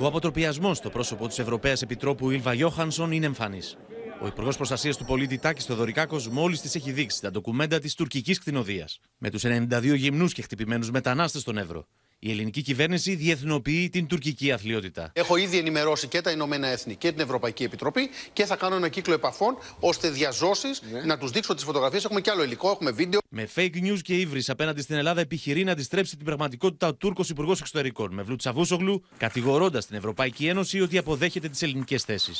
Ο αποτροπιασμός στο πρόσωπο της Ευρωπαίας Επιτρόπου Ιλβα Γιώχανσον είναι εμφανής. Ο Υπουργός Προστασίας του Πολίτη Τάκης Θεοδωρικάκος μόλις τη έχει δείξει τα ντοκουμέντα της τουρκικής κτηνοδίας. Με τους 92 γυμνούς και χτυπημένους μετανάστες στον Εύρο. Η ελληνική κυβέρνηση διεθνοποιεί την τουρκική αθλειότητα. Έχω ήδη ενημερώσει και τα Ηνωμένα Έθνη και την Ευρωπαϊκή Επιτροπή και θα κάνω ένα κύκλο επαφών ώστε διαζώσεις ναι. να τους δείξω τις φωτογραφίες. Έχουμε και άλλο υλικό, έχουμε βίντεο. Με fake news και ύβρις απέναντι στην Ελλάδα επιχειρεί να αντιστρέψει την πραγματικότητα ο Τούρκος Υπουργός Εξωτερικών με Τσαβούσογλου, κατηγορώντας την Ευρωπαϊκή Ένωση ότι αποδέχεται τις ελληνικές θέσεις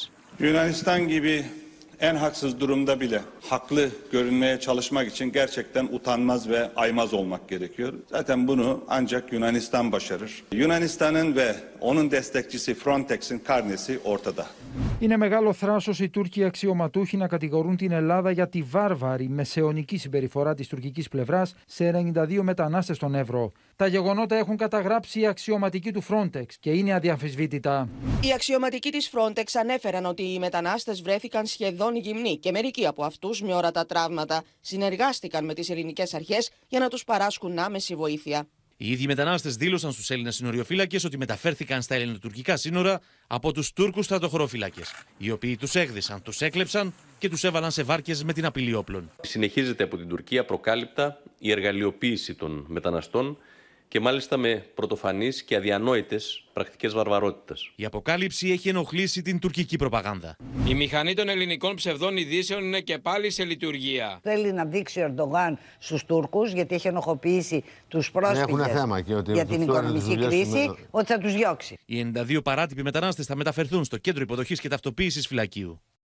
en haksız durumda bile haklı görünmeye çalışmak için gerçekten utanmaz ve aymaz olmak gerekiyor. Zaten bunu ancak Yunanistan başarır. Yunanistan'ın ve onun destekçisi Frontex'in karnesi ortada. Είναι μεγάλο θράσος οι Τούρκοι αξιωματούχοι να κατηγορούν την Ελλάδα για τη βάρβαρη μεσαιωνική συμπεριφορά της τουρκικής πλευράς σε 92 μετανάστες στον Εύρο. Τα γεγονότα έχουν καταγράψει οι αξιωματικοί του Frontex και είναι αδιαμφισβήτητα. Οι αξιωματικοί της Frontex ανέφεραν ότι οι μετανάστες βρέθηκαν σχεδόν γυμνοί και μερικοί από αυτούς με όρατα τραύματα συνεργάστηκαν με τις ελληνικέ αρχές για να τους παράσχουν άμεση βοήθεια. Οι ίδιοι μετανάστες δήλωσαν στους Έλληνες συνοριοφύλακες ότι μεταφέρθηκαν στα ελληνοτουρκικά σύνορα από τους Τούρκους στρατοχωροφύλακες, οι οποίοι τους έγδισαν, τους έκλεψαν και τους έβαλαν σε βάρκες με την απειλή όπλων. Συνεχίζεται από την Τουρκία προκάλυπτα η εργαλειοποίηση των μεταναστών και μάλιστα με πρωτοφανείς και αδιανόητες πρακτικές βαρβαρότητας. Η αποκάλυψη έχει ενοχλήσει την τουρκική προπαγάνδα. Η μηχανή των ελληνικών ψευδών ειδήσεων είναι και πάλι σε λειτουργία. Θέλει να δείξει ο Ερντογάν στους Τούρκους, γιατί έχει ενοχοποιήσει τους ναι, πρόσφυγε για την οικονομική κρίση, ότι θα τους διώξει. Οι 92 παράτυποι μετανάστες θα μεταφερθούν στο κέντρο υποδοχής και ταυτοποίησης φυλακίου.